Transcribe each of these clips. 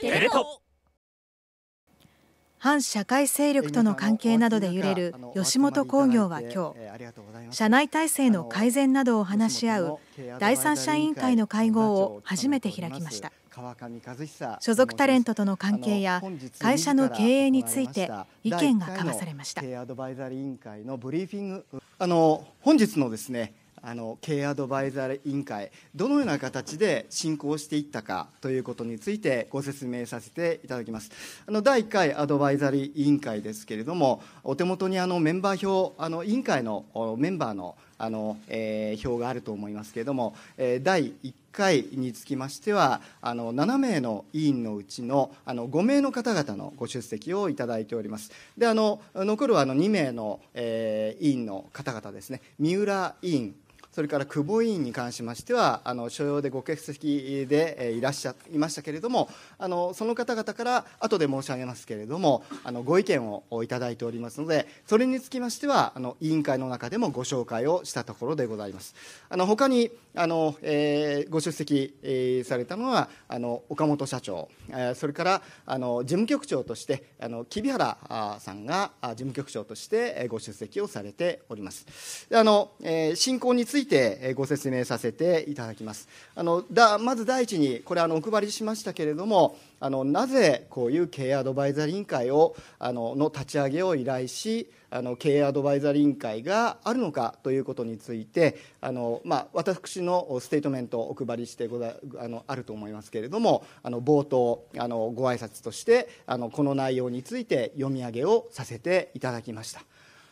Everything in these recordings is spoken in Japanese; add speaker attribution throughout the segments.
Speaker 1: テレ東
Speaker 2: 反社会勢力との関係などで揺れる吉本興業は今日社内体制の改善などを話し合う第三者委員会の会合を初めて開きました所属タレントとの関係や会社の経営について意見が交わされ
Speaker 3: ましたアドバイザリリーー委員会のブフィングあの本日のですねあの経営アドバイザー委員会どのような形で進行していったかということについてご説明させていただきますあの第1回アドバイザリー委員会ですけれどもお手元にあのメンバー表あの委員会のメンバーのあの、えー、表があると思いますけれども、えー、第1回につきましてはあの7名の委員のうちのあの5名の方々のご出席をいただいておりますであの残るはあの2名の、えー、委員の方々ですね三浦委員それから久保委員に関しましてはあの所要でご欠席でいらっしゃいましたけれどもあのその方々から後で申し上げますけれどもあのご意見をいただいておりますのでそれにつきましてはあの委員会の中でもご紹介をしたところでございますあの他にあの、えー、ご出席、えー、されたのはあの岡本社長、えー、それからあの事務局長としてあの木原さんが事務局長としてご出席をされておりますあの、えー、進行についいてご説明させていただきますあのだまず第一にこれあのお配りしましたけれどもあのなぜこういう経営アドバイザリー委員会をあのの立ち上げを依頼しあの経営アドバイザリー委員会があるのかということについてあの、まあ、私のステートメントをお配りしてござあのあると思いますけれどもあの冒頭あのご挨拶としてあのこの内容について読み上げをさせていただきました。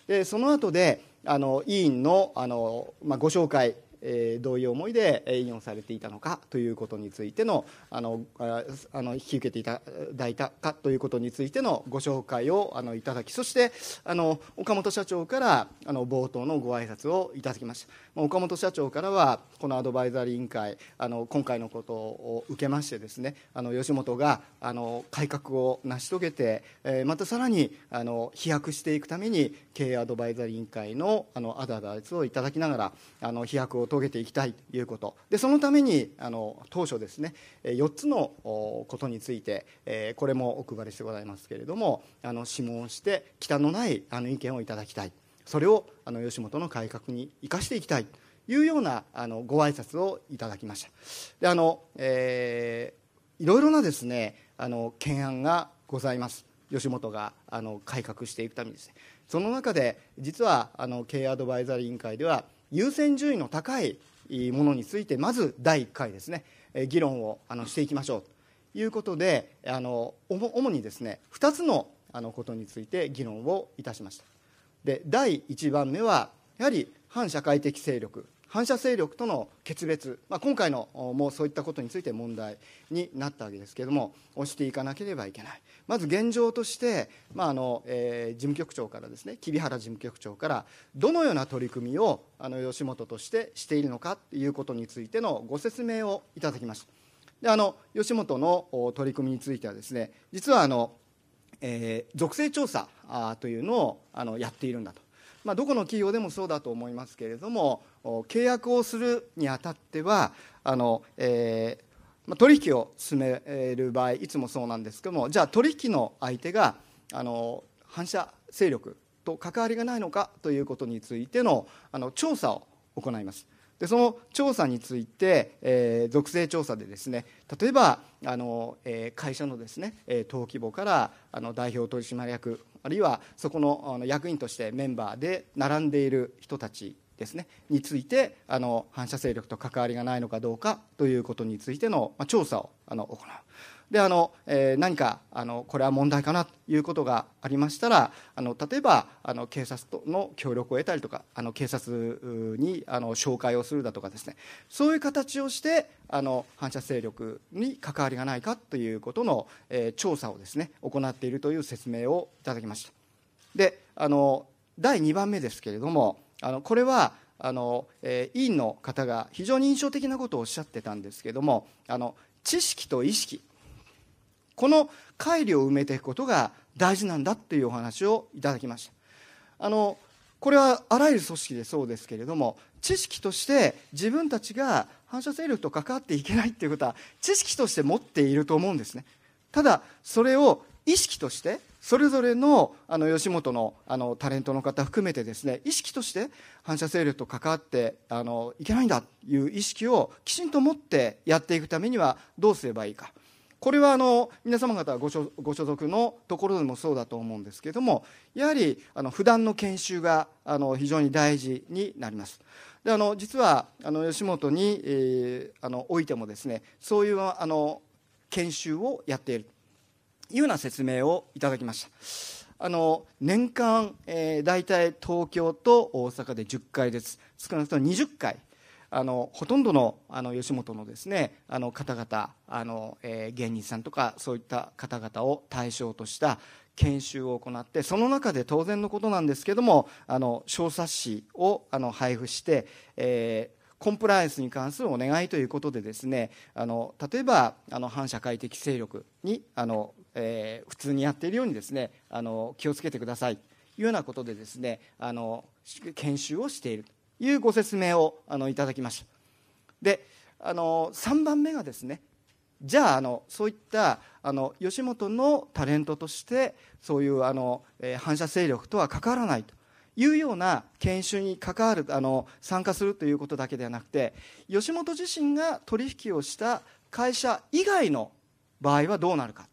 Speaker 3: でその後であの委員のあの、まあ、ご紹介えー、どういう思いで引用されていたのかということについてのあのあの引き受けていただいたかということについてのご紹介をあのいただきそしてあの岡本社長からあの冒頭のご挨拶をいただきました、まあ、岡本社長からはこのアドバイザリー委員会あの今回のことを受けましてですねあの吉本があの改革を成し遂げて、えー、またさらにあの飛躍していくために経営アドバイザリー委員会のあのアドバイスをいただきながらあの飛躍を遂げていきたいということでそのためにあの当初ですね4つのことについて、えこれもお配りしてございますけれどもあの諮問して忌憚のないあの意見をいただきたいそれをあの吉本の改革に生かしていきたいというようなあのご挨拶をいただきましたであの、えー、いろいろなですねあの懸案がございます吉本があの改革していくためにですねその中で実はあの経営アドバイザリー委員会では優先順位の高いものについてまず第1回ですね議論をあのしていきましょうということであの主にですね2つのあのことについて議論をいたしましたで第1番目はやはり反社会的勢力反射勢力との決別、まあ、今回のもうそういったことについて問題になったわけですけれども、押していかなければいけない、まず現状として、まああのえー、事務局長からですね、桐原事務局長から、どのような取り組みをあの吉本としてしているのかということについてのご説明をいただきました。であの吉本の取り組みについてはですね実はあの、えー、属性調査というのをあのやっているんだとまあ、どこの企業でもそうだと思いますけれども契約をするにあたってはあの、えーまあ、取引を進める場合いつもそうなんですけどもじゃあ取引の相手があの反射勢力と関わりがないのかということについてのあの調査を行います。でその調査について、えー、属性調査でですね例えばあの、えー、会社のですね、えー、登記簿からあの代表取締役あるいはそこのあの役員としてメンバーで並んでいる人たちですねについてあの反射勢力と関わりがないのかどうかということについての、まあ、調査をあの行う。であの、えー、何かあのこれは問題かなということがありましたらあの例えばあの警察との協力を得たりとかあの警察にあの紹介をするだとかですねそういう形をしてあの反射勢力に関わりがないかということの、えー、調査をですね行っているという説明をいただきました。であの第2番目ですけれどもあのこれはあの、えー、委員の方が非常に印象的なことをおっしゃってたんですけれどもあの知識と意識この乖離を埋めていくことが大事なんだっていうお話をいただきましたあのこれはあらゆる組織でそうですけれども知識として自分たちが反射勢力と関わっていけないっていうことは知識として持っていると思うんですねただそれを意識としてそれぞれのあの吉本のあのタレントの方含めてですね意識として反射勢力と関わってあのいけないんだという意識をきちんと持ってやっていくためにはどうすればいいかこれはあの皆様方ご所ご所属のところでもそうだと思うんですけれどもやはりあの普段の研修があの非常に大事になります。であの実はあの吉本に、えー、あのおいてもですねそういうあの研修をやっているというような説明をいただきました。あの年間、えー、大体東京と大阪で10回です少なくとも20回あのほとんどのあの吉本のですねあの方々あの、えー、芸人さんとかそういった方々を対象とした研修を行ってその中で当然のことなんですけどもあの小冊子をあの配布して、えー、コンプライアンスに関するお願いということでですねあの例えばあの反社会的勢力にあの、えー、普通にやっているようにですねあの気をつけてくださいというようなことでですねあの研修をしているいうご説明をあのいただきましたであの3番目がですねじゃああのそういったあの吉本のタレントとしてそういうあの、えー、反射勢力とは関わらないというような研修に関わるあの参加するということだけではなくて吉本自身が取引をした会社以外の場合はどうなるか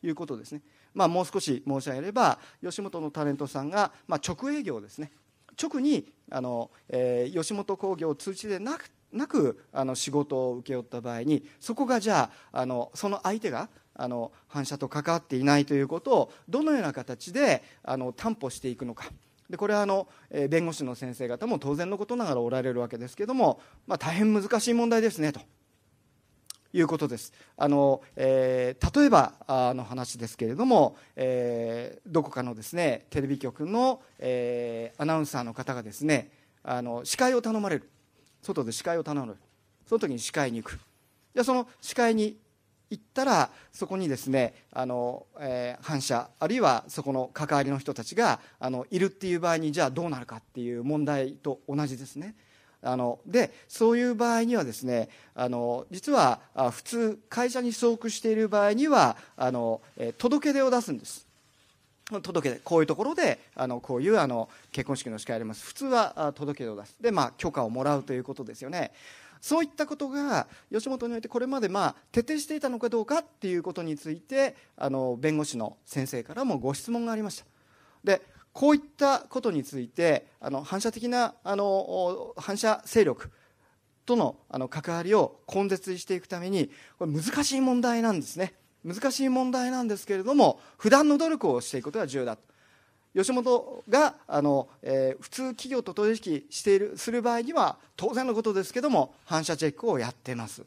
Speaker 3: ということですね、まあ、もう少し申し上げれば吉本のタレントさんが、まあ、直営業ですね直にあの、えー、吉本興業を通知でなくなくあの仕事を請け負った場合にそこがじゃああのその相手があの反射と関わっていないということをどのような形であの担保していくのか。でこれはあの、えー、弁護士の先生方も当然のことながらおられるわけですけども、まあ、大変難しい問題ですねということです。あのえー、例えばあの話ですけれども、えー、どこかのです、ね、テレビ局の、えー、アナウンサーの方がですねあの司会を頼まれる外で司会を頼まれるその時に司会に行くじゃその司会に行ったらそこにですねあの、えー、反社あるいはそこの関わりの人たちがあのいるっていう場合にじゃあどうなるかっていう問題と同じですね。あのでそういう場合にはですねあの実は普通会社に送付している場合にはあの届け出を出すんです。届け出こういうところであのこういうあの結婚式の司会あります普通は届け出を出すで、まあ、許可をもらうということですよねそういったことが吉本においてこれまでまあ徹底していたのかどうかっていうことについてあの弁護士の先生からもご質問がありましたでこういったことについてあの反射的なあの反射勢力とのあの関わりを根絶していくためにこれ難しい問題なんですね難しい問題なんですけれども普段の努力をしていくことが重要だと吉本があの、えー、普通企業と取引しているする場合には当然のことですけども反射チェックをやってます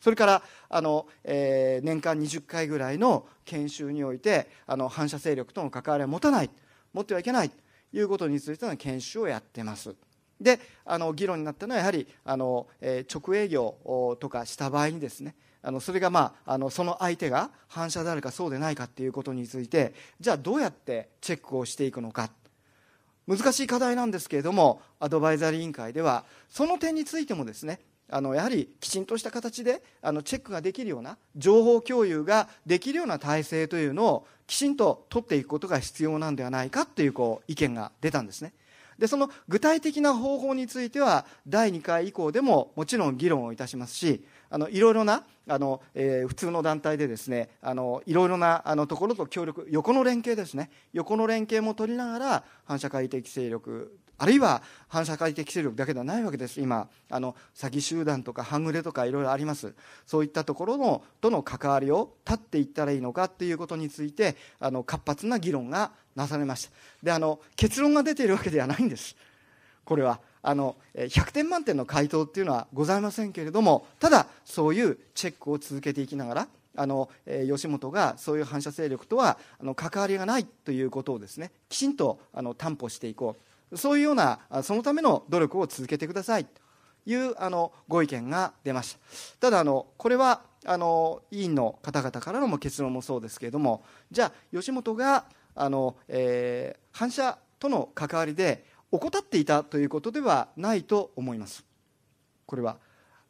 Speaker 3: それからあの、えー、年間20回ぐらいの研修においてあの反射勢力との関わりは持たない持ってはいけないということについての研修をやってます。であの議論になったのはやはりあの、えー、直営業とかした場合にですねあのそれが、まあ、あのその相手が反射であるかそうでないかっていうことについてじゃあどうやってチェックをしていくのか難しい課題なんですけれどもアドバイザリー委員会ではその点についてもですねあのやはりきちんとした形であのチェックができるような情報共有ができるような体制というのをきちんと取っていくことが必要なんではないかというこう意見が出たんですね。でその具体的な方法については第2回以降でももちろん議論をいたしますしあのいろいろなあの、えー、普通の団体でですねあのいろいろなあのところと協力横の連携ですね横の連携も取りながら反社会的勢力あるいは反社会的勢力だけではないわけです今あの詐欺集団とか半グレとかいろいろありますそういったところのとの関わりを断っていったらいいのかということについてあの活発な議論がなされましたであの結論が出ているわけではないんですこれはあの100点満点の回答っていうのはございませんけれどもただそういうチェックを続けていきながらあの吉本がそういう反社勢力とはあの関わりがないということをですねきちんとあの担保していこうそういうようなそのための努力を続けてくださいというあのご意見が出ましたただあのこれはあの委員の方々からのも結論もそうですけれどもじゃあ吉本があの、えー、反社との関わりで怠っていたということではないと思いますこれは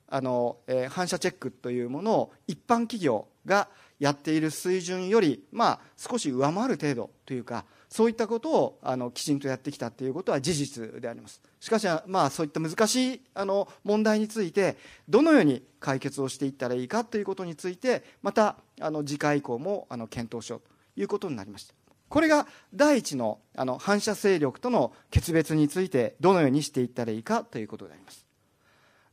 Speaker 3: あの、えー、反射チェックというものを一般企業がやっている水準より、まあ、少し上回る程度というかそういったことをあのきちんとやってきたということは事実でありますしかし、まあ、そういった難しいあの問題についてどのように解決をしていったらいいかということについてまたあの次回以降もあの検討しようということになりましたこれが第一のあの反射勢力との決別についてどのようにしていったらいいかということであります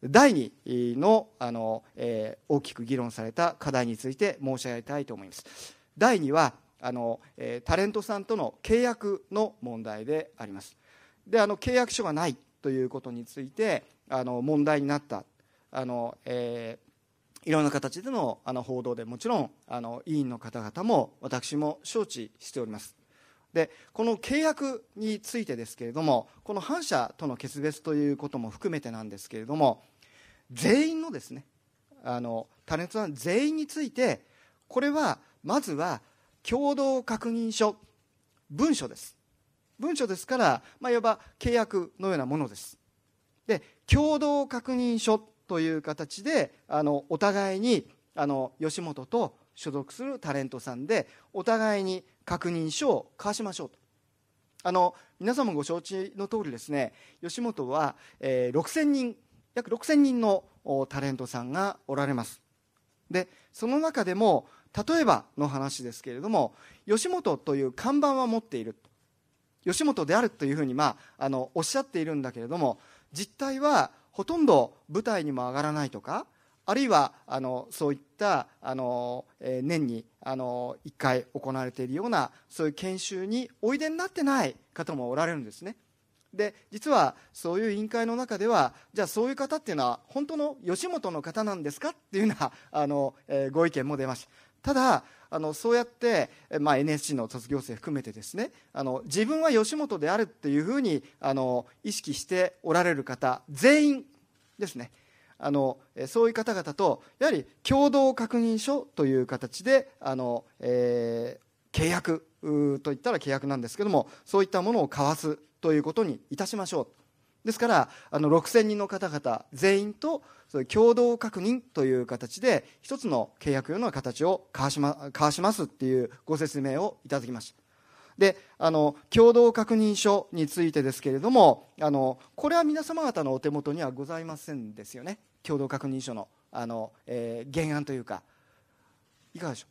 Speaker 3: 第2のあの、えー、大きく議論された課題について申し上げたいと思います第2はあの、タレントさんとの契約の問題でありますであの契約書がないということについてあの問題になったあの、えー、いろんな形でのあの報道でもちろんあの委員の方々も私も承知しておりますでこの契約についてですけれどもこの反社との決別ということも含めてなんですけれども全員のですねあのタレントさん全員についてこれはまずは共同確認書文書です文書ですから、まあ、いわば契約のようなものですで共同確認書という形であのお互いにあの吉本と所属するタレントさんでお互いに確認書を交わしましょうとあの皆さんもご承知の通りですね吉本は、えー、6000人約6000人のタレントさんがおられますでその中でも例えばの話ですけれども吉本という看板は持っている吉本であるというふうに、まあ、あのおっしゃっているんだけれども実態はほとんど舞台にも上がらないとかあるいはあのそういったあの、えー、年にあの1回行われているようなそういう研修においでになってない方もおられるんですね。で実はそういう委員会の中ではじゃあそういう方っていうのは本当の吉本の方なんですかっていうようなあの、えー、ご意見も出ましたただあのそうやって、まあ、NSC の卒業生含めてですねあの自分は吉本であるっていうふうにあの意識しておられる方全員ですねあのそういう方々とやはり共同確認書という形であの、えー、契約といったら契約なんですけどもそういったものを交わすということにいたしましょうですからあの6000人の方々全員とそ共同確認という形で一つの契約用の形を交わし,、ま、交わしますっていうご説明をいただきましたであの共同確認書についてですけれどもあのこれは皆様方のお手元にはございませんですよね共同確認書のあの、えー、原案というかいかがでしょう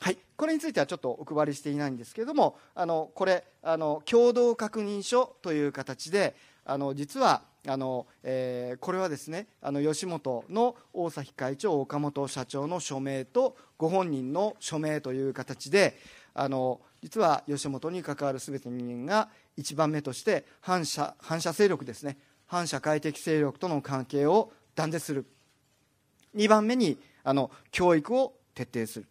Speaker 3: はい、これについてはちょっとお配りしていないんですけれどもあのこれあの共同確認書という形であの実はあの、えー、これはですねあの吉本の大崎会長岡本社長の署名とご本人の署名という形であの実は吉本に関わるすべての人間が1番目として反社反社勢力ですね反社会的勢力との関係を断絶する2番目にあの教育を徹底する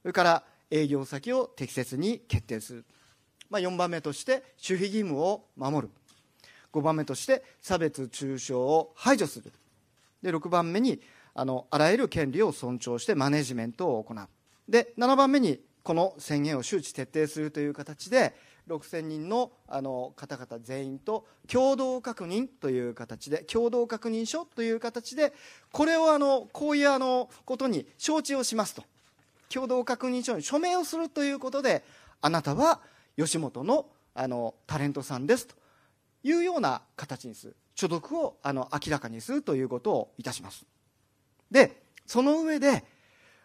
Speaker 3: それから営業先を適切に決定する、まあ、4番目として守秘義務を守る5番目として差別中傷を排除するで6番目にあのあらゆる権利を尊重してマネジメントを行うで7番目にこの宣言を周知徹底するという形で6000人のあの方々全員と共同確認という形で共同確認書という形でこれをあのこういうあのことに承知をしますと共同確認書に署名をするということであなたは吉本のあのタレントさんですというような形にする所得をあの明らかにするということをいたしますでその上で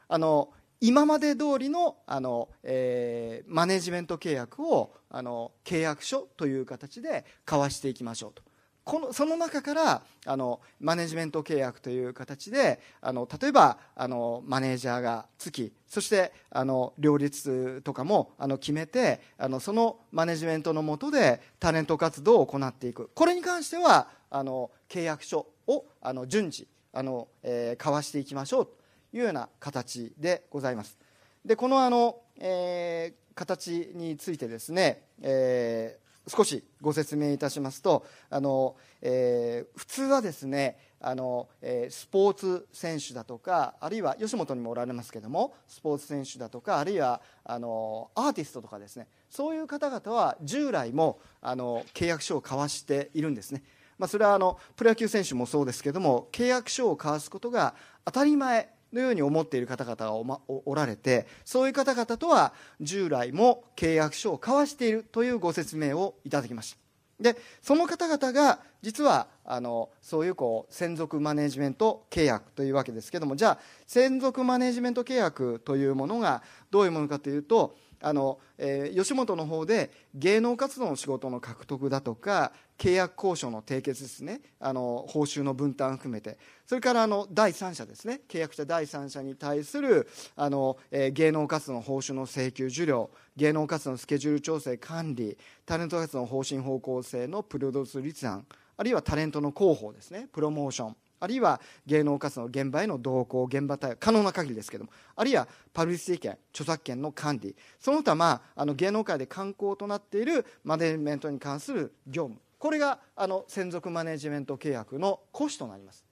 Speaker 3: あの今まで通りのあの、えー、マネジメント契約をあの契約書という形で交わしていきましょうとこのその中からあのマネジメント契約という形であの例えばあのマネージャーがつきそしてあの両立とかもあの決めてあのそのマネジメントのもとでタレント活動を行っていくこれに関してはあの契約書をあの順次あの、えー、交わしていきましょうというような形でございます。でこのあの、えー、形についてですね、えー少しご説明いたしますとあの、えー、普通はですねあの、えー、スポーツ選手だとかあるいは吉本にもおられますけどもスポーツ選手だとかあるいはあのアーティストとかですねそういう方々は従来もあの契約書を交わしているんですね。まあ、それはあのプロ野球選手もそうですけども契約書を交わすことが当たり前のように思っている方々がお,、ま、おられてそういう方々とは従来も契約書を交わしているというご説明をいただきましたでその方々が実はあのそういうこう専属マネジメント契約というわけですけどもじゃあ専属マネジメント契約というものがどういうものかというとあの、えー、吉本の方で芸能活動の仕事の獲得だとか契約交渉の締結ですねあの報酬の分担含めてそれからあの第三者ですね契約者第三者に対するあの、えー、芸能活動の報酬の請求受領芸能活動のスケジュール調整管理タレント活動の方針方向性のプロデュース立案あるいはタレントの広報ですねプロモーションあるいは芸能活動の現場への同行現場対応可能な限りですけどもあるいはパブリシティ権著作権の管理その他、まあ、あの芸能界で慣行となっているマネジメントに関する業務これがあの専属マネジメント契約の骨子となります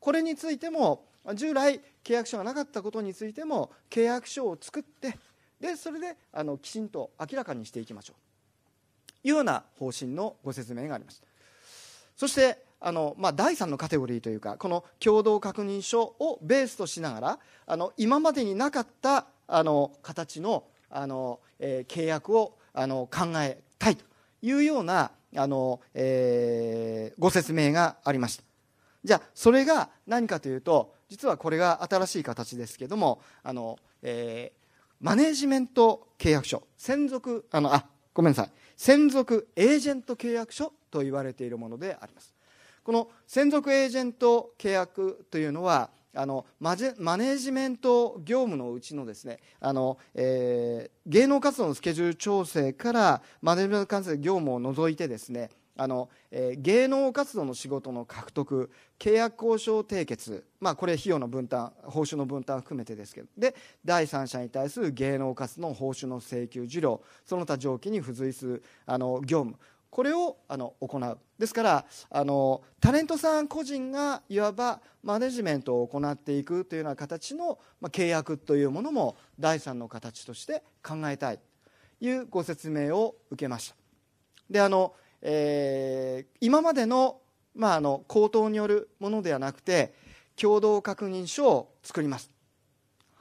Speaker 3: これについても従来契約書がなかったことについても契約書を作ってでそれであのきちんと明らかにしていきましょうというような方針のご説明がありましたそしてあの、まあ、第3のカテゴリーというかこの共同確認書をベースとしながらあの今までになかったあの形のあの、えー、契約をあの考えたいというようなあの、えー、ご説明がありましたじゃあそれが何かというと実はこれが新しい形ですけどもあの、えー、マネジメント契約書専属あのあごめんなさい専属エージェント契約書と言われているものでありますこの専属エージェント契約というのはあのマジマネージメント業務のうちのですねあの、えー、芸能活動のスケジュール調整からマネージメント関係業務を除いてですねあの、えー、芸能活動の仕事の獲得契約交渉締結、まあ、これ費用の分担報酬の分担含めてですけどで第三者に対する芸能活動の報酬の請求受領その他上記に付随するあの業務これをあの行うですからあのタレントさん個人がいわばマネジメントを行っていくというような形の、まあ、契約というものも第三の形として考えたいというご説明を受けましたであの、えー、今までの,、まあ、あの口頭によるものではなくて共同確認書を作ります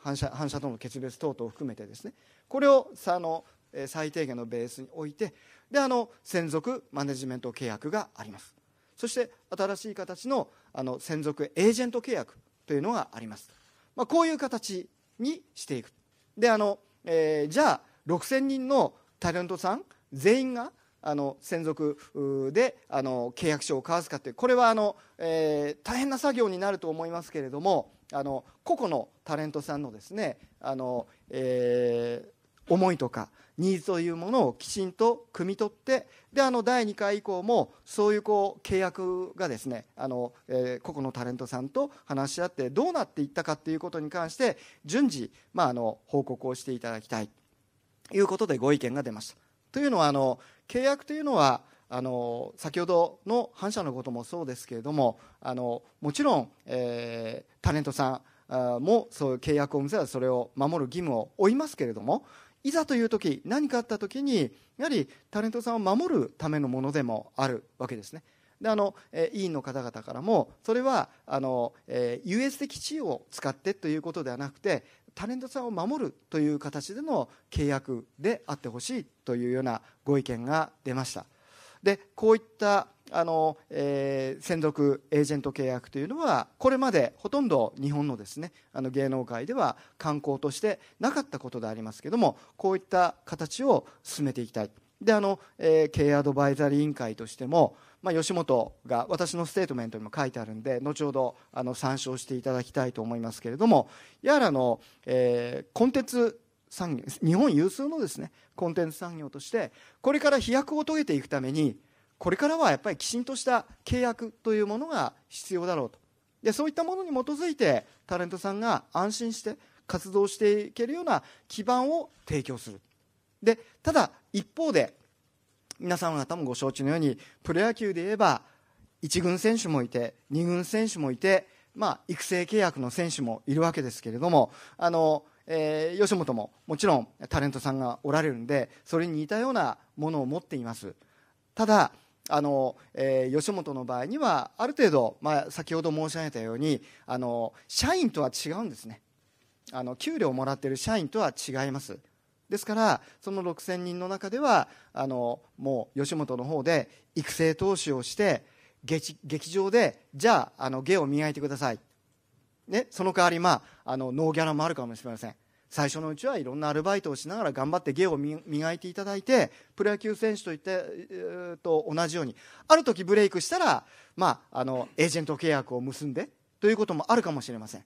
Speaker 3: 反射反射との決別等々を含めてですねこれをあの最低限のベースに置いてであの専属マネジメント契約がありますそして新しい形のあの専属エージェント契約というのがあります、まあ、こういう形にしていくであの、えー、じゃあ6000人のタレントさん全員があの専属であの契約書を交わすかってこれはあの、えー、大変な作業になると思いますけれどもあの個々のタレントさんのですねあの、えー、思いとかニーズというものをきちんと汲み取ってであの第2回以降もそういうこう契約がですねあの、えー、個々のタレントさんと話し合ってどうなっていったかということに関して順次、まあ、あの報告をしていただきたいということでご意見が出ました。というのはあの契約というのはあの先ほどの反社のこともそうですけれどもあのもちろん、えー、タレントさんもそういう契約を結せばそれを守る義務を負いますけれどもいざという時何かあった時にやはりタレントさんを守るためのものでもあるわけですね。であの、え委員の方々からもそれはあの、え優越的地位を使ってということではなくてタレントさんを守るという形での契約であってほしいというようなご意見が出ました。でこういったあの、えー、専属エージェント契約というのはこれまでほとんど日本のですねあの芸能界では慣行としてなかったことでありますけどもこういった形を進めていきたいであの、えー、経営アドバイザリー委員会としても、まあ、吉本が私のステートメントにも書いてあるんで後ほどあの参照していただきたいと思いますけれどもやはりあの、えー、コンテンツ産業日本有数のですねコンテンツ産業としてこれから飛躍を遂げていくためにこれからはやっぱりきちんとした契約というものが必要だろうとでそういったものに基づいてタレントさんが安心して活動していけるような基盤を提供するでただ一方で皆さん方もご承知のようにプロ野球で言えば1軍選手もいて2軍選手もいて、まあ、育成契約の選手もいるわけですけれどもあの、えー、吉本ももちろんタレントさんがおられるんでそれに似たようなものを持っていますただあの、えー、吉本の場合にはある程度、まあ、先ほど申し上げたようにあの社員とは違うんですねあの給料をもらっている社員とは違いますですからその6000人の中ではあのもう吉本の方で育成投資をして劇劇場でじゃああの芸を磨いてください、ね、その代わり、まあ、あのノーギャラもあるかもしれません最初のうちはいろんなアルバイトをしながら頑張って芸を磨いていただいてプロ野球選手といって、えー、と同じようにある時ブレイクしたら、まあ、あのエージェント契約を結んでということもあるかもしれません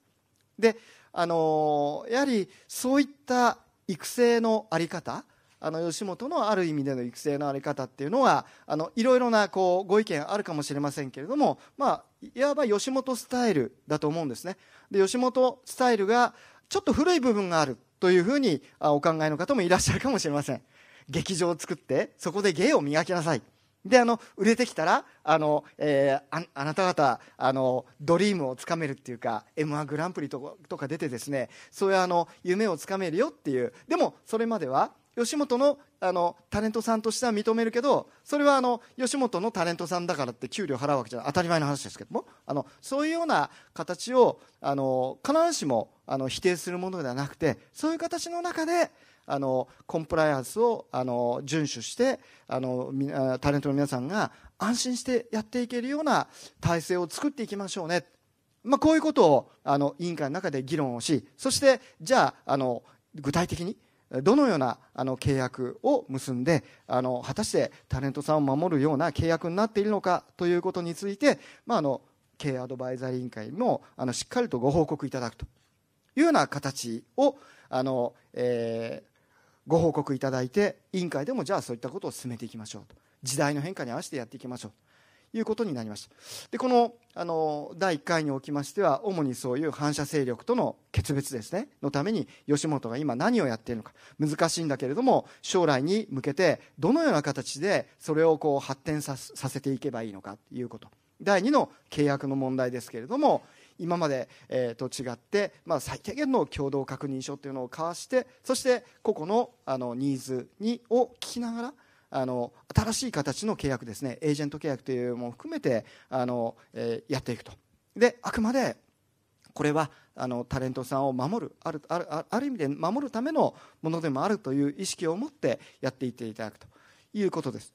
Speaker 3: で、あのー、やはりそういった育成の在り方あの吉本のある意味での育成の在り方っていうのはあのいろいろなこうご意見あるかもしれませんけれども、まあ、いわば吉本スタイルだと思うんですねで吉本スタイルがちょっと古い部分があるというふうにお考えの方もいらっしゃるかもしれません。劇場を作って、そこで芸を磨きなさい。で、あの、売れてきたら、あの、えー、あ、あなた方、あの、ドリームをつかめるっていうか、M1 グランプリとかとか出てですね、そういうあの、夢をつかめるよっていう。でも、それまでは、吉本のあのタレントさんとしては認めるけどそれはあの吉本のタレントさんだからって給料払うわけじゃ当たり前の話ですけどもあのそういうような形をあの必ずしもあの否定するものではなくてそういう形の中であのコンプライアンスをあの遵守してあのタレントの皆さんが安心してやっていけるような体制を作っていきましょうね。まあ、こういうことをあの委員会の中で議論をしそしてじゃああの具体的にどのようなあの契約を結んであの果たしてタレントさんを守るような契約になっているのかということについて、まあ、あの経営アドバイザリー委員会もあのしっかりとご報告いただくというような形をあの、えー、ご報告いただいて委員会でもじゃあそういったことを進めていきましょうと時代の変化に合わせてやっていきましょういうことになりましたでこのあの第1回におきましては主にそういう反射勢力との決別ですねのために吉本が今何をやっているのか難しいんだけれども将来に向けてどのような形でそれをこう発展させていけばいいのかということ第2の契約の問題ですけれども今まで、えー、と違って、まあ、最低限の共同確認書というのを交わしてそして個々のあのニーズにを聞きながらあの新しい形の契約ですねエージェント契約というのも含めてあの、えー、やっていくとであくまでこれはあのタレントさんを守るあるあるある意味で守るためのものでもあるという意識を持ってやっていっていただくということです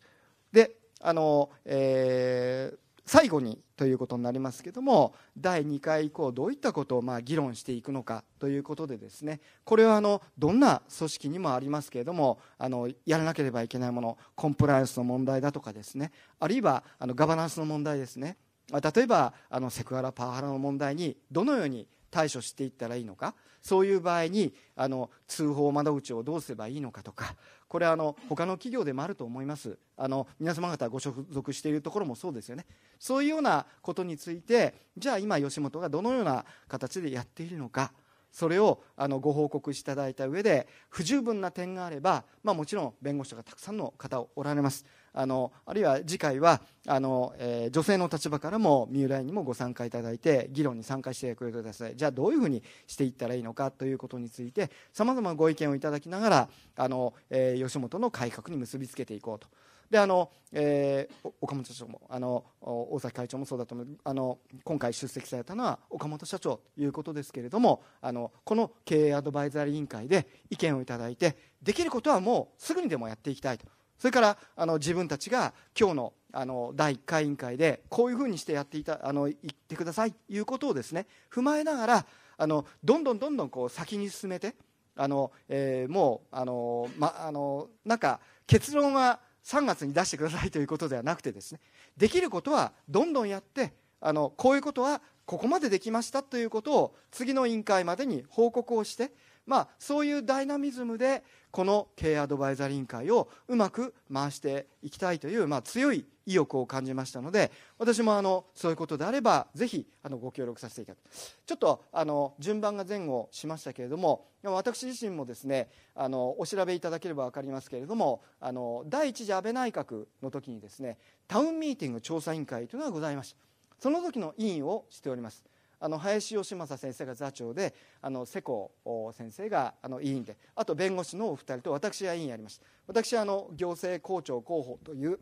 Speaker 3: であの、えー、最後にということになりますけども第2回以降どういったことをまあ議論していくのかということでですねこれはあのどんな組織にもありますけれどもあのやらなければいけないものコンプライアンスの問題だとかですねあるいはあのガバナンスの問題ですね例えばあのセクハラパワハラの問題にどのように対処していったらいいのかそういう場合にあの通報窓口をどうすればいいのかとかこれはあの他の企業でもあると思いますあの皆様方ご所属しているところもそうですよねそういうようなことについてじゃあ今吉本がどのような形でやっているのかそれをあのご報告いただいた上で不十分な点があれば、まあ、もちろん弁護士とかたくさんの方おられますあのあるいは次回はあの、えー、女性の立場からも三浦にもご参加いただいて議論に参加してくれてくださいじゃあどういうふうにしていったらいいのかということについてさまざまなご意見をいただきながらあの、えー、吉本の改革に結びつけていこうと。であの、えー、岡本社長もあの大崎会長もそうだと思うあの今回出席されたのは岡本社長ということですけれどもあのこの経営アドバイザリー委員会で意見をいただいてできることはもうすぐにでもやっていきたいとそれからあの自分たちが今日のあの第1回委員会でこういうふうにしてやっていたあの言ってくださいということをですね踏まえながらあのどんどんどんどんこう先に進めてあの、えー、もうあの、ま、あのなんか結論は3月に出してくださいということではなくてですねできることはどんどんやってあのこういうことはここまでできましたということを次の委員会までに報告をしてまあ、そういうダイナミズムでこの経営アドバイザリー委員会をうまく回していきたいという、まあ、強い意欲を感じましたので私もあのそういうことであればぜひあのご協力させていただくちょっとあの順番が前後しましたけれども私自身もですねあのお調べいただければ分かりますけれどもあの第1次安倍内閣の時にですねタウンミーティング調査委員会というのがございましたその時の委員をしておりますあの林義正先生が座長であの世耕先生があの委員であと弁護士のお二人と私が委員やりました私はあの行政校長候補という、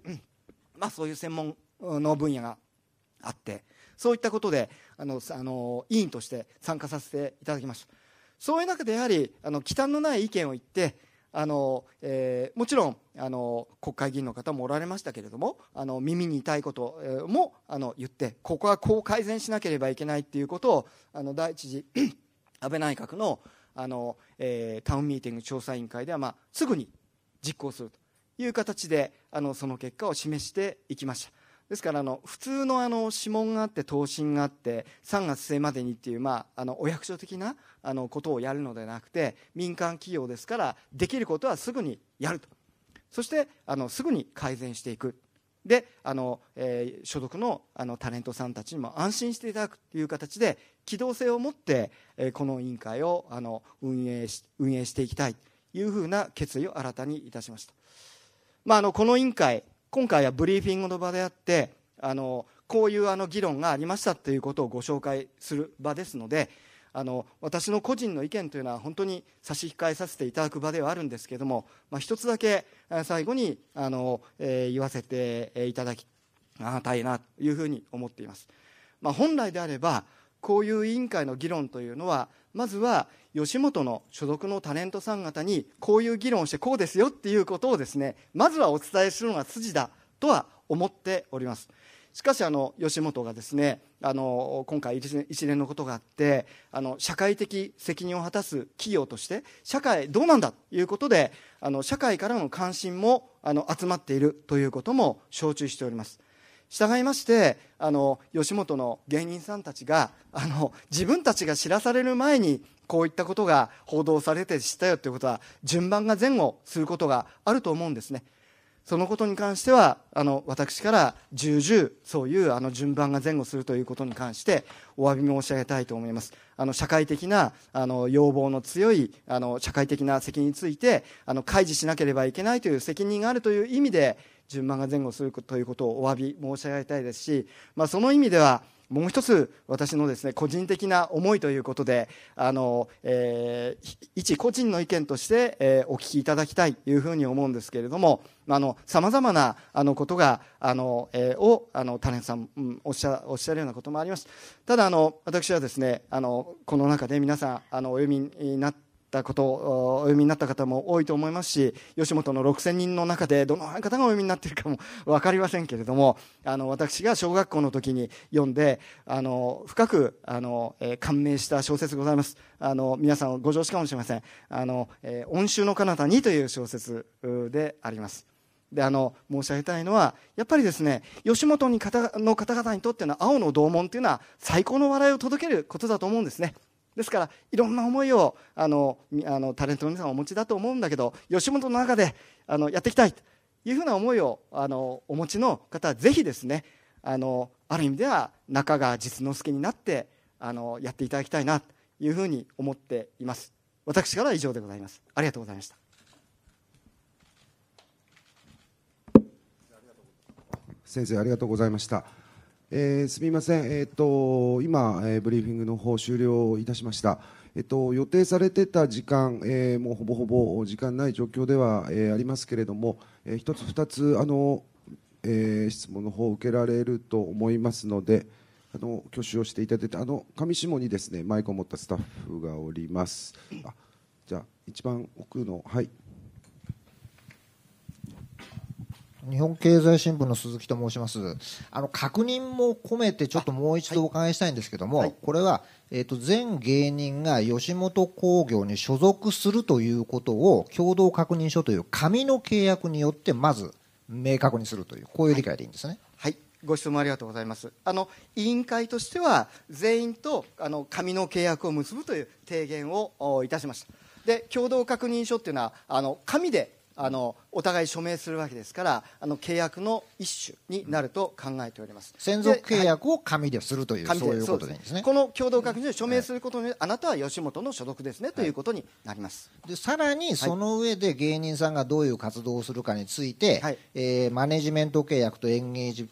Speaker 3: まあ、そういう専門の分野があってそういったことであのあの委員として参加させていただきましたそういう中でやはりあの忌憚のない意見を言ってあの、えー、もちろんあの国会議員の方もおられましたけれどもあの耳に痛いこともあの言ってここはこう改善しなければいけないということをあの第一次 安倍内閣のあの、えー、タウンミーティング調査委員会では、まあ、すぐに実行するという形であのその結果を示していきました。ですからあの普通のあの指紋があって答申があって3月末までにというまああのお役所的なあのことをやるのではなくて民間企業ですからできることはすぐにやるとそしてあのすぐに改善していくであの、えー、所属のあのタレントさんたちにも安心していただくという形で機動性を持って、えー、この委員会をあの運営し運営していきたいというふうな決意を新たにいたしました、まあ、あのこの委員会今回はブリーフィングの場であってあのこういうあの議論がありましたということをご紹介する場ですのであの私の個人の意見というのは本当に差し控えさせていただく場ではあるんですけれども、まあ、一つだけ最後にあの、えー、言わせていただきたいなというふうに思っています。まあ、本来であればこういう委員会の議論というのはまずは吉本の所属のタレントさん方にこういう議論をしてこうですよっていうことをですねまずはお伝えするのが筋だとは思っております。しかしあの吉本がですねあの今回一連のことがあってあの社会的責任を果たす企業として社会どうなんだということであの社会からの関心もあの集まっているということも承知しております。従いましてあの吉本の芸人さんたちがあの自分たちが知らされる前にこういったことが報道されて知ったよということは順番が前後することがあると思うんですね。そのことに関してはあの私から重々そういうあの順番が前後するということに関してお詫び申し上げたいと思いますあの社会的なあの要望の強いあの社会的な責任についてあの開示しなければいけないという責任があるという意味で順番が前後するということをお詫び申し上げたいですし、まあ、その意味ではもう一つ私のですね個人的な思いということであの、えー、一個人の意見として、えー、お聞きいただきたいというふうに思うんですけれどもさまざまなあのことがあの、えー、をあのタレントさん、うん、おっしゃおっしゃるようなこともありましたただあの私はですねあのこの中で皆さんあのお読みになってたことお読みになった方も多いと思いますし吉本の6000人の中でどの方がお読みになっているかも 分かりませんけれどもあの私が小学校の時に読んであの深くあの、えー、感銘した小説ございますあの皆さんご承知かもしれません「あのえー、温州の彼方に」という小説であります。であの申し上げたいのはやっぱりですね吉本に方の方々にとっての青の同門というのは最高の笑いを届けることだと思うんですね。ですからいろんな思いをあのあのタレントの皆さんお持ちだと思うんだけど吉本の中であのやっていきたいというふうな思いをあのお持ちの方はぜひですねあのある意味では中川実之助になってあのやっていただきたいなというふうに思っています私からは以上でございますありがとうございました
Speaker 4: 先生ありがとうございましたえー、すみません、えーと、今、えー、ブリーフィングの方終了いたしました、えーと、予定されてた時間、えー、もうほぼほぼ時間ない状況では、えー、ありますけれども、えー、1つ、2つあの、え質問の方を受けられると思いますのであの挙手をしていただいてあの上下にですねマイクを持ったスタッフがおります。あじゃあ一番奥のはい日本
Speaker 5: 経済新聞の鈴木と申します。あの確認も込めてちょっともう一度お伺いしたいんですけども、はい、これはえっ、ー、と全芸人が吉本興業に所属するということを共同確認書という紙の契約によってまず明確にするというこういう理解でいいんですね。はい、はい
Speaker 3: ご質問ありがとうございます。あの委員会としては全員とあの紙の契約を結ぶという提言をいたしました。で共同確認書っていうのはあの紙であのお互い署名するわけですからあの契約の一種になると考えております専属契
Speaker 5: 約を紙でするという、はい、そういうことでいいで
Speaker 3: すねこの共同確認書署名することに、はい、あなたは吉本の所属ですね、はい、ということになります
Speaker 5: でさらにその上で芸人さんがどういう活動をするかについて、はい、えー、マネジメント契約とエンゲージ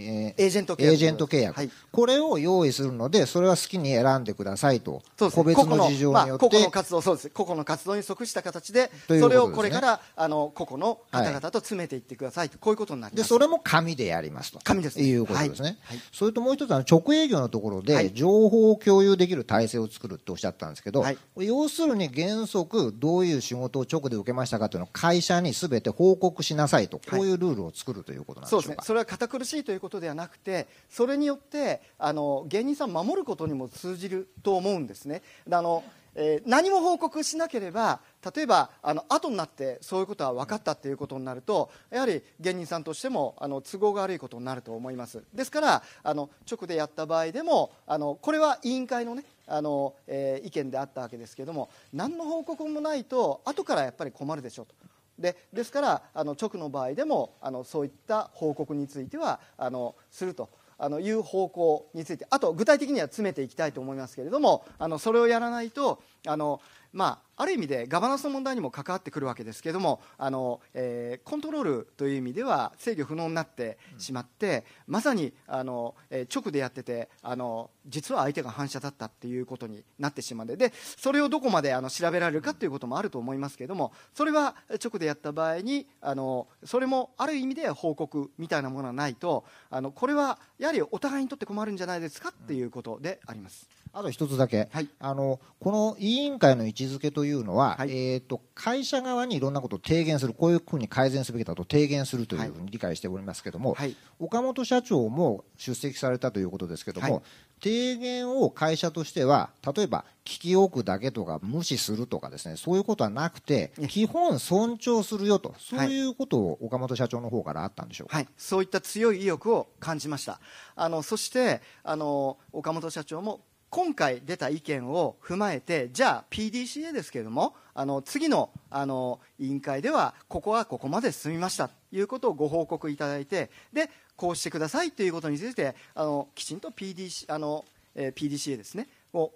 Speaker 5: えー、エージェント契約エージェント契約、はい、これを用意するのでそれは好きに選んでくださいと個別の事情によって
Speaker 3: 個々の,、活動そうです個々の活動に即した形で、ね、それをこれからあの個々の方々と詰めていってくださいと、はい、こういうことになりますでそれも紙でやります
Speaker 5: と紙です、ね、いうことですね、はい、それともう一つ直営業のところで情報を共有できる体制を作るっておっしゃったんですけど、要するに原則どういう仕事を直で受けましたかというのを会社にすべて報告しなさいとこういうルールを作るということなんでしょうか、そうで
Speaker 3: すねそれは堅苦しいということことではなくてそれによってあの芸人さん守ることにも通じると思うんですね。あのえー、何も報告しなければ例えばあの後になってそういうことは分かったということになるとやはり芸人さんとしてもあの都合が悪いことになると思いますですからあの直でやった場合でもあのこれは委員会のねあの、えー、意見であったわけですけども何の報告もないと後からやっぱり困るでしょうとでですからあの直の場合でもあのそういった報告についてはあのすると。あのいう方向についてあと具体的には詰めていきたいと思いますけれどもあのそれをやらないとあのまあ、ある意味でガバナンスの問題にも関わってくるわけですけどもあの、えー、コントロールという意味では制御不能になってしまって、うん、まさにあの、えー、直でやっててあの実は相手が反射だったっていうことになってしまうのででそれをどこまであの調べられるかということもあると思いますけどもそれは直でやった場合にあのそれもある意味で報告みたいなものはないとあのこれはやはりお互いにとって困るんじゃないですかっていうことであります。うん
Speaker 5: あと一つだけ、はい、あのこの委員会の位置づけというのは、はい、えーと、会社側にいろんなことを提言する、こういうふうに改善すべきだと提言するというふうに理解しておりますけれども、はい、岡本社長も出席されたということですけれども、提言を会社としては、例えば聞き置くだけとか、無視するとかですね、そういうことはなくて、基本、尊重するよと、そういうことを岡本社長の方からあったんでしょうか、
Speaker 3: そういった強い意欲を感じました。あのそしてあの岡本社長も今回出た意見を踏まえてじゃあ PDCA ですけれどもあの次のあの委員会ではここはここまで進みましたということをご報告いただいてでこうしてくださいということについてあのきちんと PDC あの、えー、PDCA ですねを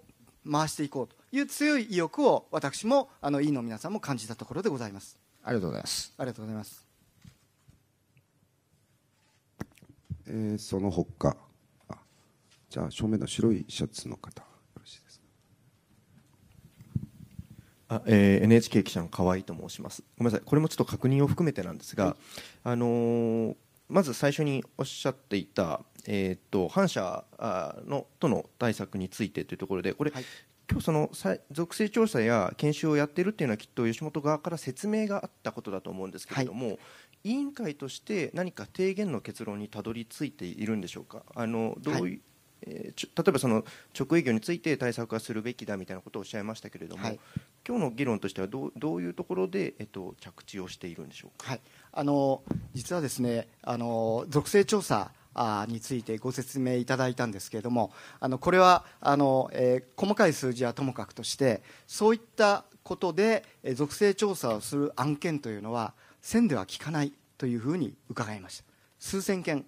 Speaker 3: 回していこうという強い意欲を私もあの委員の皆さんも感じたところでございます。
Speaker 4: ありがとうございます。
Speaker 3: ありがとうございます。
Speaker 4: えー、その他。じゃあ、正面の白いシャツの方、よろしいですか。あえー、NHK 記者の河合と申します。
Speaker 6: ごめんなさい、これもちょっと確認を含めてなんですが、はい、あのー、まず最初におっしゃっていた、えーと、と反社のとの対策についてというところで、これ、はい、今日その属性調査や研修をやっているというのは、きっと吉本側から説明があったことだと思うんですけれども、はい委員会として何か提言の結論にたどり着いているんでしょうか、あのどう、い、え例えばその直営業について対策はするべきだみたいなことをおっしゃいましたけれども、はい、今日の議論としてはどうどういうところで、えっと、着地をしているんでしょうか、はい、あの実はですねあの属性調査
Speaker 3: についてご説明いただいたんですけれどもあのこれはあの、えー、細かい数字はともかくとしてそういったことで、えー、属性調査をする案件というのは線では効かないというふうに伺いました数千件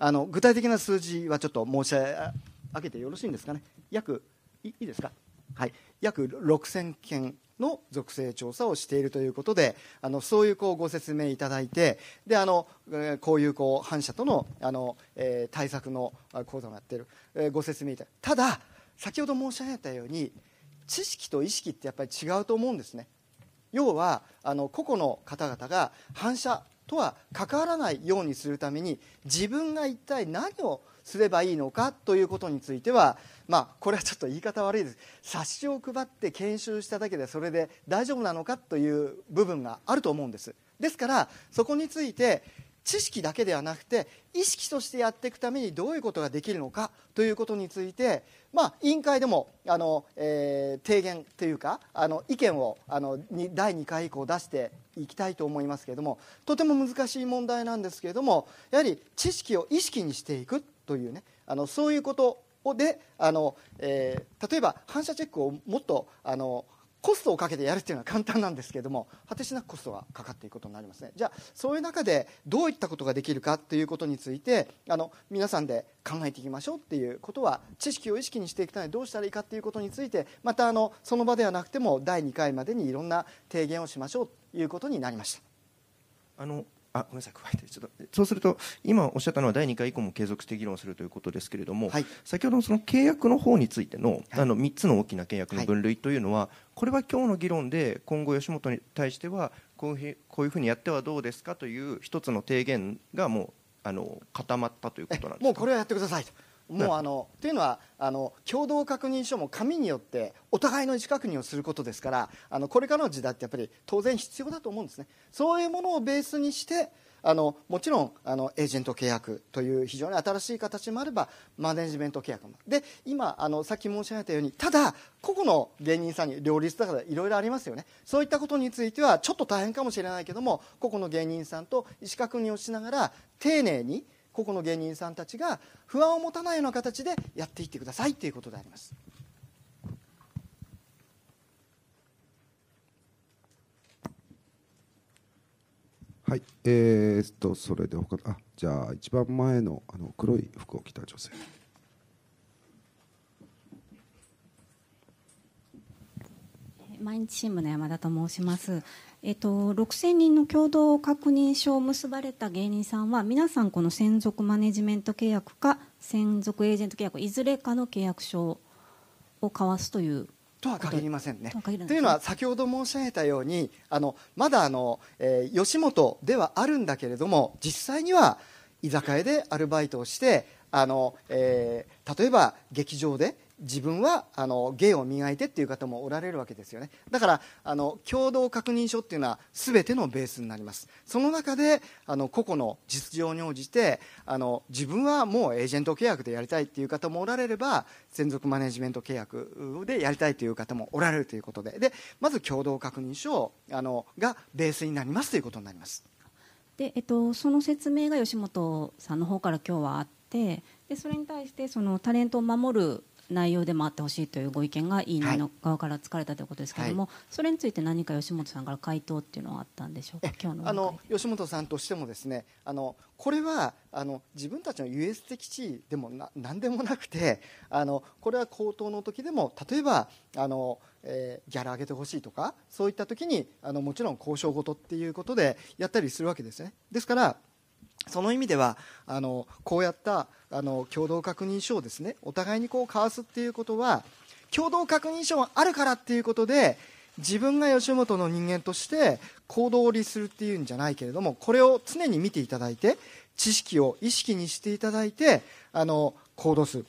Speaker 3: あの具体的な数字はちょっと申し上げてよろしいんですかね、約いいですか、はい、約6000件の属性調査をしているということで、あのそういうこうご説明いただいて、であのこういうこう反社とのあの、えー、対策の講座をやっている、えー、ご説明いただただ、先ほど申し上げたように、知識と意識ってやっぱり違うと思うんですね。要はあの個々の方々が反射とは関わらないようにするために自分が一体何をすればいいのかということについては、まあ、これはちょっと言い方悪いです冊子を配って研修しただけでそれで大丈夫なのかという部分があると思うんですですからそこについて知識だけではなくて意識としてやっていくためにどういうことができるのかということについて、まあ、委員会でもあの、えー、提言というかあの意見をあの第2回以降出していきたいと思いますけれどもとても難しい問題なんですけれどもやはり知識を意識にしていくというねあのそういうことであの、えー、例えば反射チェックをもっとあのコストをかけてやるっていうのは簡単なんですけれども果てしなくコストがかかっていくことになりますねじゃあそういう中でどういったことができるかということについてあの皆さんで考えていきましょうっていうことは知識を意識にしていくためにどうしたらいいかっていうことについてまたあのその場ではなくても第2回までにいろんな提言をしましょうということになりました。
Speaker 6: あのあごめんなさい加えてちょっとそうすると今おっしゃったのは第2回以降も継続して議論するということですけれども、はい、先ほどのその契約の方についてのはい、あの3つの大きな契約の分類というのは、はい、これは今日の議論で今後、吉本に対してはこういうこういうふうにやってはどうですかという一つの提言がもうあの固まったということなんです
Speaker 3: もうこれはやってくださいともうあのというのはあの共同確認書も紙によってお互いの意思確認をすることですからあのこれからの時代ってやっぱり当然必要だと思うんですね。そういうものをベースにしてあのもちろんあのエージェント契約という非常に新しい形もあればマネジメント契約もで今あのさっき申し上げたようにただ個々の芸人さんに両立だからいろいろありますよねそういったことについてはちょっと大変かもしれないけども個々の芸人さんと意思確認をしながら丁寧に個々の芸人さんたちが不安を持たないような形でやっていってくださいということであります。
Speaker 4: はい、えー、っとそれで他あじゃあ一番前のあの黒い服を着た女性。
Speaker 2: 毎日新聞の山田と申します。えっと、6000人の共同確認書を結ばれた芸人さんは皆さんこの専属マネジメント契約か専属エージェント契約いずれかの契約書を交わすというと
Speaker 3: は限りませんね。というのは先ほど申し上げたようにあのまだあの、えー、吉本ではあるんだけれども実際には居酒屋でアルバイトをしてあの、えー、例えば劇場で自分はあの芸を磨いてっていう方もおられるわけですよねだからあの共同確認書っていうのは全てのベースになりますその中であの個々の実情に応じてあの自分はもうエージェント契約でやりたいっていう方もおられれば専属マネジメント契約でやりたいという方もおられるということででまず共同確認書あのがベースになります
Speaker 2: ということになります。でえっと、その説明が吉本さんの方から今日はあってでそれに対してそのタレントを守る内容でもあってほしいというご意見が委員の側から疲れたということですけれども、はい、それについて何か吉本さんから回答っていうのはあったんでしょうか今日のあの
Speaker 3: 吉本さんとしてもですねあのこれはあの自分たちの優越的地位でもな何でもなくてあのこれは口頭の時でも例えばあの、えー、ギャラ上げてほしいとかそういった時にあのもちろん交渉事っていうことでやったりするわけですね。ですからその意味ではあのこうやったあの共同確認書をですねお互いにこう交わすっていうことは共同確認書があるからっていうことで自分が吉本の人間として行動を律するっていうんじゃないけれどもこれを常に見ていただいて知識を意識にしていただいてあの行動する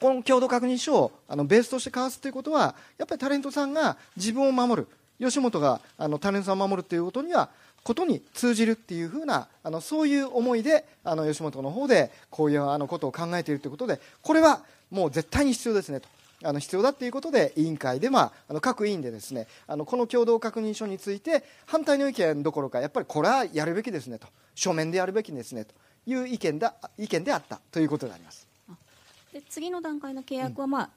Speaker 3: この共同確認書をあのベースとして交わすということはやっぱりタレントさんが自分を守る吉本があのタレントさんを守るということにはことに通じるっていうふうなあのそういう思いであの吉本の方でこういうあのことを考えているということでこれはもう絶対に必要ですねと。あの必要だということで委員会で、まあ、あの各委員でですねあのこの共同確認書について反対の意見どころかやっぱりこれはやるべきですねと書面でやるべきですねという意見だ意見であったということであります。
Speaker 2: で次の段階の契約は、まあ、うん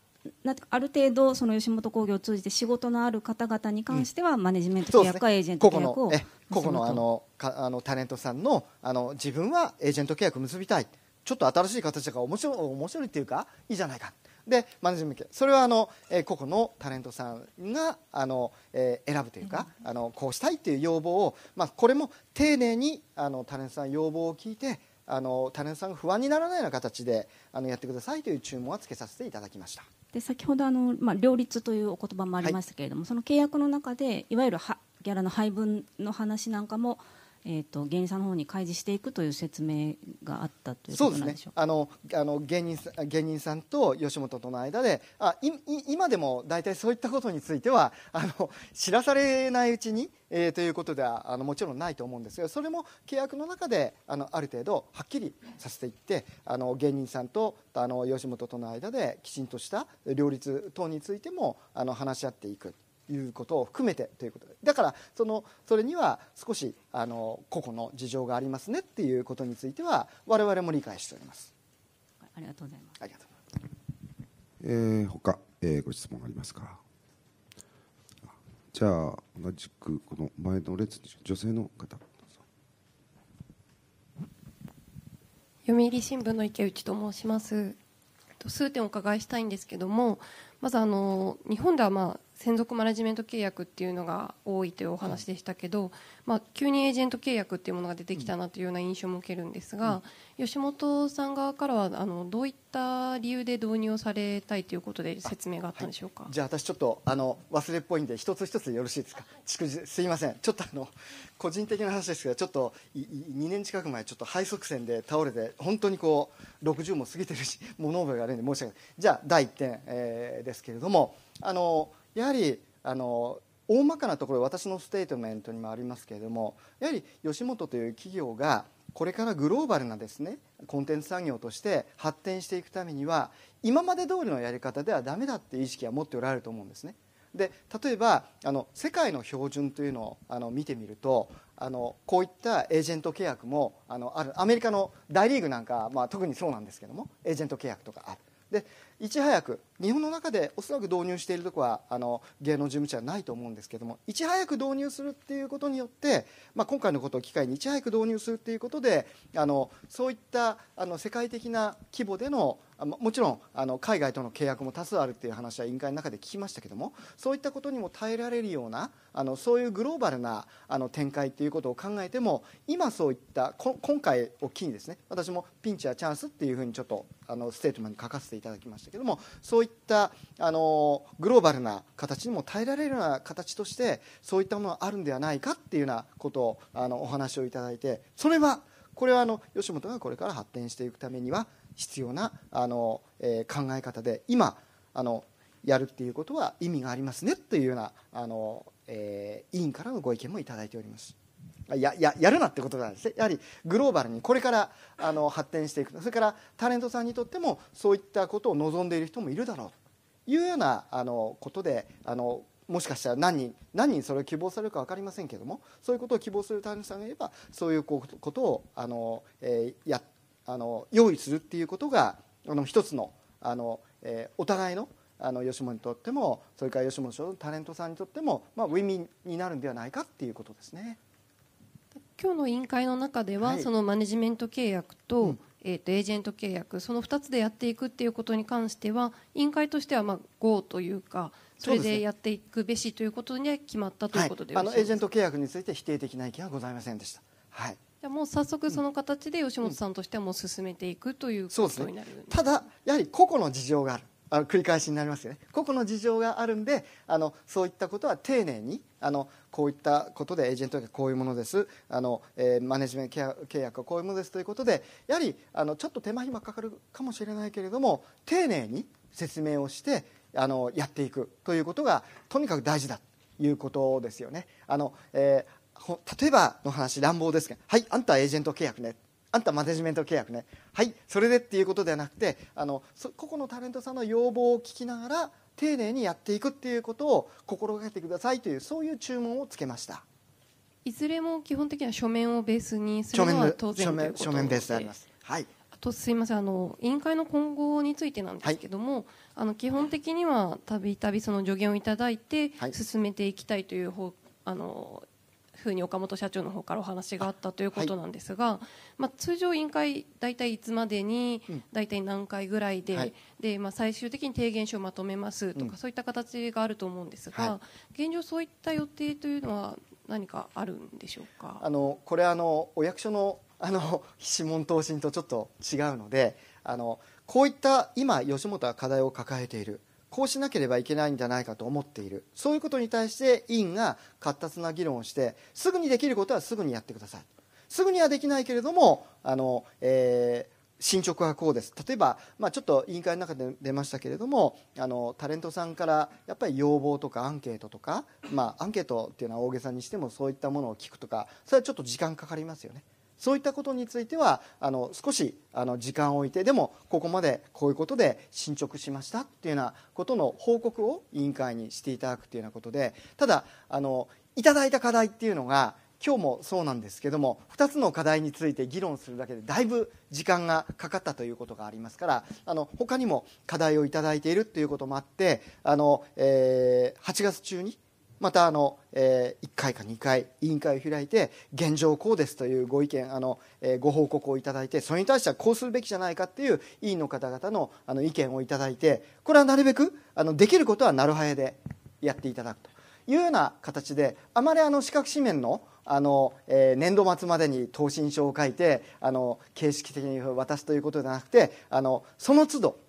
Speaker 2: なある程度その吉本興業を通じて仕事のある方々に関しては、マネジメント契約かエージェント契約を、ね、個々のあ
Speaker 3: のかあのタレントさんのあの自分はエージェント契約結びたいちょっと新しい形だから面白面白いっていうかいいじゃないかでマネジメントそれはあの、えー、個々のタレントさんがあの、えー、選ぶというか、うん、あのこうしたいという要望を、まあ、これも丁寧にあのタレントさん要望を聞いてあのタレントさんが不安にならないような形であのやってくださいという注文はつけさせていただきました。
Speaker 2: で先ほどあの、まあ、両立というお言葉もありましたけれども、はい、その契約の中でいわゆるはギャラの配分の話なんかもえーと、芸人さんの方に開示していくという説明があったということなんでし
Speaker 3: ょうか、ね、あのあの芸人芸人さんと吉本との間
Speaker 2: であい今でも
Speaker 3: 大体そういったことについてはあの知らされないうちに、えー、ということではあのもちろんないと思うんですがそれも契約の中であのある程度はっきりさせていってあの芸人さんとあの吉本との間できちんとした両立等についてもあの話し合っていく。いうことを含めてということでだからそのそれには少しあの個々の事情がありますねっていうことについては我々も理解しておりま
Speaker 2: すありがとうございますありがとうございま
Speaker 4: す、えー、他、えー、ご質問ありますかじゃあ同じくこの前の列女性の方
Speaker 1: 読売新聞の池内と申します数点お伺いしたいんですけどもまずあの日本ではまあ専属マネジメント契約っていうのが多いというお話でしたけど、はい、まあ、急にエージェント契約っていうものが出てきたなというような印象も受けるんですが、うん、吉本さん側からはあのどういった理由で導入をされたいということで説明があったんでしょうか、はい、
Speaker 3: じゃあ私ちょっとあの忘れっぽいんで一つ一つよろしいですか、はい、すいませんちょっとあの個人的な話ですけどちょっと2年近く前ちょっと肺塞栓で倒れて本当にこう60も過ぎてるし物覚えがあるんで申し訳ないじゃあ第1点、えー、ですけれどもあのやはりあの大まかなところ私のステートメントにもありますけれどもやはり吉本という企業がこれからグローバルなですねコンテンツ産業として発展していくためには今まで通りのやり方ではダメだっていう意識は持っておられると思うんですね。で例えばあの世界の標準というのをあの見てみるとあのこういったエージェント契約もあのあるアメリカの大リーグなんか、まあ、特にそうなんですけどもエージェント契約とかあるでいち早く日本の中でおそらく導入しているとこはあの芸能事務所はないと思うんですけどもいち早く導入するっていうことによって、まあ、今回のことを機会にいち早く導入するっていうことであのそういったあの世界的な規模でのもちろんあの海外との契約も多数あるっていう話は委員会の中で聞きましたけどもそういったことにも耐えられるようなあのそういうグローバルなあの展開っていうことを考えても今そういった今回を機にですね私もピンチやチャンスっていうふうにちょっとあのステートメントに書かせていただきましたけどもそういったあのグローバルな形にも耐えられるような形としてそういったものがあるんではないかっていうようなことをあのお話をいただいてそれはこれはあの吉本がこれから発展していくためには必要なあの、えー、考え方で今あのやるっていうことは意味がありますねというようなあの、えー、委員からのご意見もいただいております。やややるなってことなんですねやはりグローバルにこれからあの発展していくそれからタレントさんにとってもそういったことを望んでいる人もいるだろうというようなあのことであのもしかしたら何人何人それを希望されるか分かりませんけどもそういうことを希望するタレントさんがいればそういうことをあの、えー、やあの用意するっていうことがあの一つのあの、えー、お互いのあの吉本にとってもそれから吉本のタレントさんにとっても、まあ、ウィミンになるんではないかっていうことですね。
Speaker 1: 今日の委員会の中では、はい、そのマネジメント契約と、うん、えーと、エージェント契約その2つでやっていくっていうことに関しては委員会としてはまあ GO というかそれでやっていくべしということには決まったということで、はい、あのエージェン
Speaker 3: ト契約について否定的な意見はございませんでした。はい
Speaker 1: じゃもう早速その形で吉本さんとしてはもう進めていくということになる、うんうんね、
Speaker 3: ただやはり個々の事情があるあの繰り返しになりますよね
Speaker 1: 個々の事情が
Speaker 3: あるんであのそういったことは丁寧にあのこういったことでエージェントがこういうものですあの、えー、マネジメント契約はこういうものですということでやはりあのちょっと手間暇かかるかもしれないけれども丁寧に説明をしてあのやっていくということがとにかく大事だということですよね。あのえー、例えばの話乱暴ですが「はいあんたエージェント契約ね」あんたマネジメント契約ねはいそれでっていうことではなくてあの個々のタレントさんの要望を聞きながら丁寧にやっていくっていうことを心がけてくださいというそういう注文をつけました
Speaker 1: いずれも基本的には書面をベースにするのは当然書面書面ベースであります、はい、とすいませんあの委員会の今後についてなんですけども、はい、あの基本的にはたびたびその助言をいただいて進めていきたいという方、はい、あのふうに岡本社長の方からお話があったということなんですが、はい、まあ、通常、委員会大体いつまでに大体何回ぐらいでうんでまあ、最終的に提言書をまとめますとか、うん、そういった形があると思うんですが、はい、現状、そういった予定というのは何かあるんでしょうか
Speaker 3: あのこれあのお役所の あの諮問答申とちょっと違うのであのこういった今、吉本は課題を抱えている。こうしなければいけないんじゃないかと思っているそういうことに対して委員が活発な議論をしてすぐにできることはすぐにやってくださいすぐにはできないけれどもあの、えー、進捗はこうです例えば、まあ、ちょっと委員会の中で出ましたけれどもあのタレントさんからやっぱり要望とかアンケートとか、まあ、アンケートっていうのは大げさにしてもそういったものを聞くとかそれはちょっと時間かかりますよね。そういったことについてはあの少しあの時間を置いてでもここまでこういうことで進捗しましたっていうようなことの報告を委員会にしていただくというようなことでただあのいただいた課題っていうのが今日もそうなんですけども2つの課題について議論するだけでだいぶ時間がかかったということがありますからあの他にも課題をいただいているということもあってあの、えー、8月中にまたあの、えー、1回か2回委員会を開いて現状こうですというご意見あの、えー、ご報告をいただいてそれに対してはこうするべきじゃないかっていう委員の方々のあの意見をいただいてこれはなるべくあのできることはなるはやでやっていただくというような形であまりあの資格紙面のあの、えー、年度末までに答申書を書いてあの形式的に渡すということではなくてあのその都度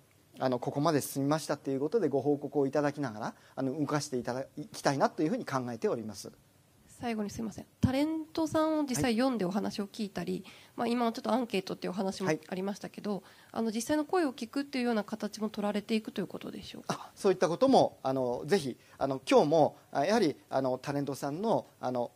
Speaker 3: あのここまで進みましたっていうことでご報告をいただきながらあの動かしていただきたいなというふうに考えております
Speaker 1: 最後にすみませんタレントさんを実際読んでお話を聞いたり、まあ、今ちょっとアンケートというお話もありましたけど、はい、あの実際の声を聞くというような形も取られていくということでしょうか
Speaker 3: そういったこともあのぜひあの今日もやはりあのタレントさんのあの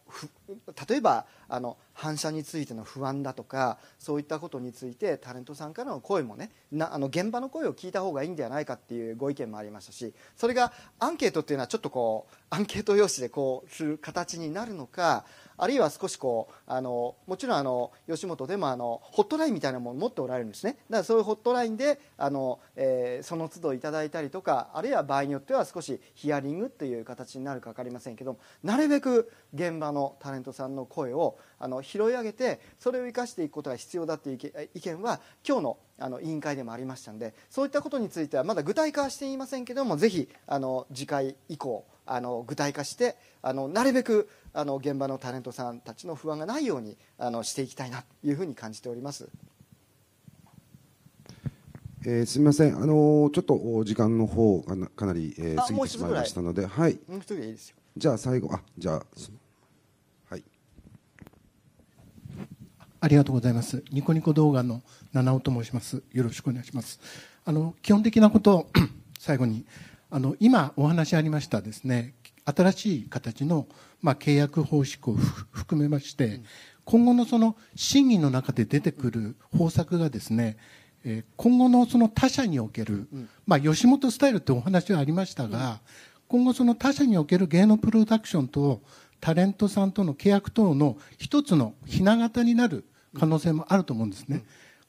Speaker 3: 例えばあの反射についての不安だとかそういったことについてタレントさんからの声もねなあの現場の声を聞いた方がいいんではないかっていうご意見もありましたしそれがアンケートっていうのはちょっとこうアンケート用紙でこうする形になるのかあるいは少しこうあのもちろんあの吉本でもあのホットラインみたいなものを持っておられるんですねだからそういうホットラインであの、えー、その都度いただいたりとかあるいは場合によっては少しヒアリングという形になるか分かりませんけどもなるべく現場のタレントさんの声をあの拾い上げてそれを生かしていくことが必要だという意見は今日のあの委員会でもありましたのでそういったことについてはまだ具体化はしていませんけどもぜひあの次回以降あの具体化してあのなるべくあの現場のタレントさんたちの不安がないようにあのしていきたいなというふうに感じております。
Speaker 4: えー、すみません、あのー、ちょっと時間の方がかなり、えー、過ぎてしまいましたので、はい、じゃあ最後、あじゃあ、はい、
Speaker 3: ありがとうございます、ニコニコ動画の七尾と申します、よろしくお願いします。あの基本的なことを 最後にあの今お話ありましたですね新しい形の、まあ、契約方式を含めまして、うん、今後のその審議の中で出てくる方策がですね、えー、今後のその他社における、うん、まあ、吉本スタイルってお話はありましたが、うん、今
Speaker 5: 後その他社における芸能プロダクションとタレントさんとの契約等の一つのひな形になる可能性もあると思うんですね。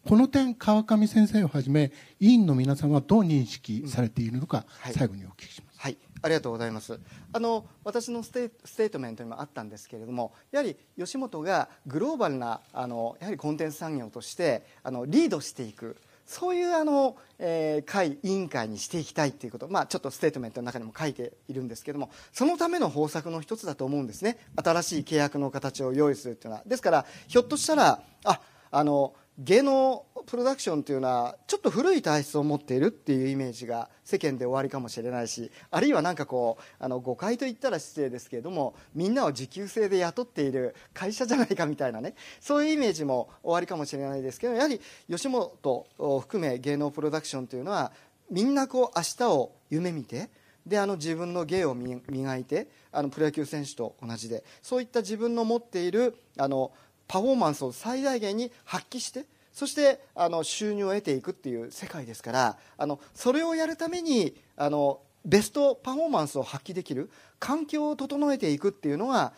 Speaker 5: この点、川上先生をはじめ、委員の皆さんはどう認識されているのか、うん、最後にお聞きします。はい、ありが
Speaker 3: とうございますあの私のステートメントにもあったんですけれどもやはり吉本がグローバルなあのやはりコンテンツ産業としてあのリードしていくそういうあの、えー、会委員会にしていきたいということ、まあ、ちょっとステートメントの中にも書いているんですけれどもそのための方策の一つだと思うんですね新しい契約の形を用意するというのはですからひょっとしたらああの芸能プロダクションというのはちょっと古い体質を持っているっていうイメージが世間で終わりかもしれないしあるいはんかこうあの誤解といったら失礼ですけれどもみんなを時給制で雇っている会社じゃないかみたいなねそういうイメージも終わりかもしれないですけどやはり吉本を含め芸能プロダクションというのはみんなこう明日を夢見てであの自分の芸を磨いてあのプロ野球選手と同じでそういった自分の持っているあの、パフォーマンスを最大限に発揮してそしてあの収入を得ていくっていう世界ですからあのそれをやるためにあのベストパフォーマンスを発揮できる環境を整えていくっていうのが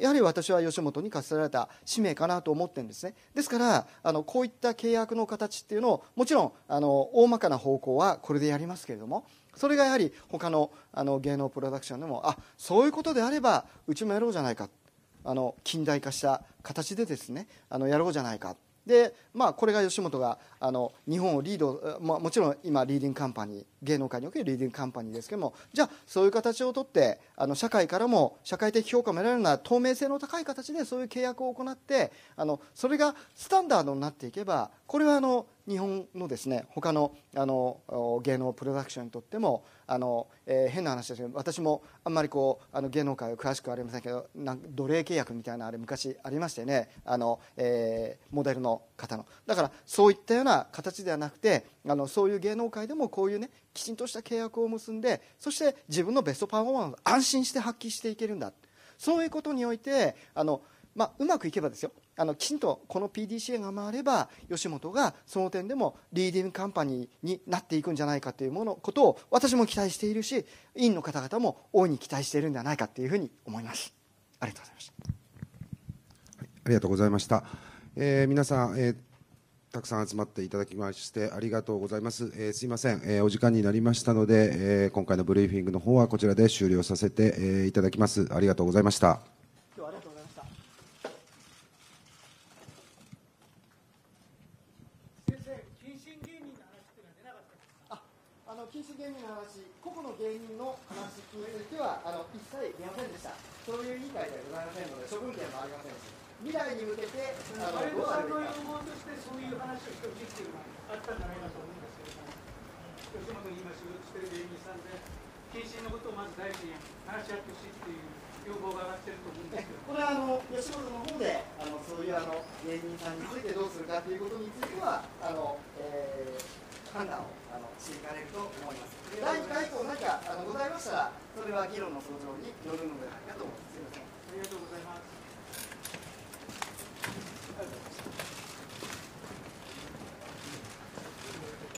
Speaker 3: やはり私は吉本に課せられた使命かなと思ってるんですねですからあのこういった契約の形っていうのをもちろんあの大まかな方向はこれでやりますけれどもそれがやはり他のあの芸能プロダクションでもあそういうことであればうちもやろうじゃないかあの近代化した形でですねあのやろうじゃないかでまあこれが吉本があの日本をリード、まあ、もちろん今リーディングカンパニー芸能界におけるリーディングカンパニーですけどもじゃあそういう形をとってあの社会からも社会的評価も得られるような透明性の高い形でそういう契約を行ってあのそれがスタンダードになっていけばこれはあの日本のですね他のあの芸能プロダクションにとってもあの、えー、変な話ですけど私もあんまりこうあの芸能界は詳しくありませんけどなん奴隷契約みたいなあれ昔ありましてねあの、えー、モデルの方のだからそういったような形ではなくてあのそういう芸能界でもこういうねきちんとした契約を結んでそして自分のベストパフォーマンスを安心して発揮していけるんだそういうことにおいてあの、まあ、うまくいけばですよあのきちんとこの PDCA が回れば吉本がその点でもリーディングカンパニーになっていくんじゃないかというものことを私も期待しているし委員の方々も大いに期待しているんじゃないかというふうに思います。
Speaker 4: ありがとうございました。ありがとうございました。えー、皆さん、えーたくさん集まっていただきましてありがとうございます、えー、すいません、えー、お時間になりましたので、えー、今回のブリーフィングの方はこちらで終了させて、えいただきますありがとうございました
Speaker 3: についてはあの一切出ませんでした、そういう委員会ではございませんので、処分権もありません未来に向けて、あのどうあるとしてそういう話をしてほしいっていうのがあったんじゃないかと思うんですけれども、吉本に今、仕事してる芸人さんで、謹慎のことをまず大臣に話し合ってほしいっていう。要望が上がってると思うんですけどこれはあの吉本の方であのそういうあの芸人さんについてどうするかということについてはあの、えー判断をあのしていかれると思います。で第2回以答何かあのございましたら、それは議論の相乗に乗るのではないかと思います。すみません。あ
Speaker 5: りがとうございます。